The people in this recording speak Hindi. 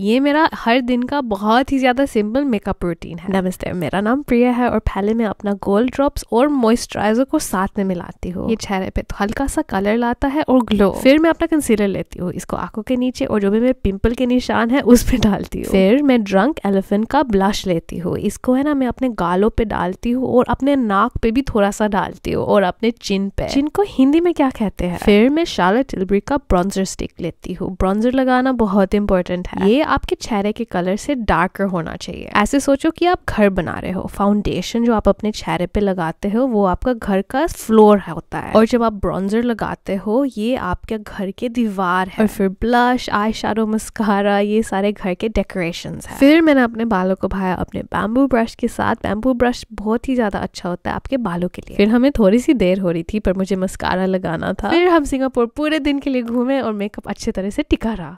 ये मेरा हर दिन का बहुत ही ज़्यादा सिंपल मेकअप रूटीन है नमस्ते मेरा नाम प्रिया है और पहले मैं अपना गोल्ड ड्रॉप्स और मॉइस्चराइजर को साथ में मिलाती हूँ ये चेहरे पे तो हल्का सा कलर लाता है और ग्लो फिर मैं अपना कंसीलर लेती हूँ इसको आंखों के नीचे और जो भी मेरे पिंपल के निशान है उस पर डालती हूँ फिर मैं ड्रंक एलिफेंट का ब्लश लेती हूँ इसको है ना मैं अपने गालों पे डालती हूँ और अपने नाक पे भी थोड़ा सा डालती हूँ और अपने चिन पे चिन को हिंदी में क्या कहते हैं फिर मैं शार्लेट टिलबरी का ब्रॉन्जर स्टिक लेती हूँ ब्रॉन्जर लगाना बहुत इंपॉर्टेंट है ये आपके चेहरे के कलर से डार्कर होना चाहिए ऐसे सोचो कि आप घर बना रहे हो फाउंडेशन जो आप अपने चेहरे पे लगाते हो वो आपका घर का फ्लोर होता है और जब आप ब्रॉन्जर लगाते हो ये आपके घर के दीवार है और फिर ब्लश आई शारो मस्कारा ये सारे घर के डेकोरेशन है फिर मैंने अपने बालों को भाया अपने बैम्बू ब्रश के साथ बैम्बू ब्रश बहुत ही ज्यादा अच्छा होता है आपके बालों के लिए फिर हमें थोड़ी सी देर हो रही थी पर मुझे मस्कारा लगाना था फिर हम सिंगापुर पूरे दिन के लिए घूमे और मेकअप अच्छे तरह से टिका रहा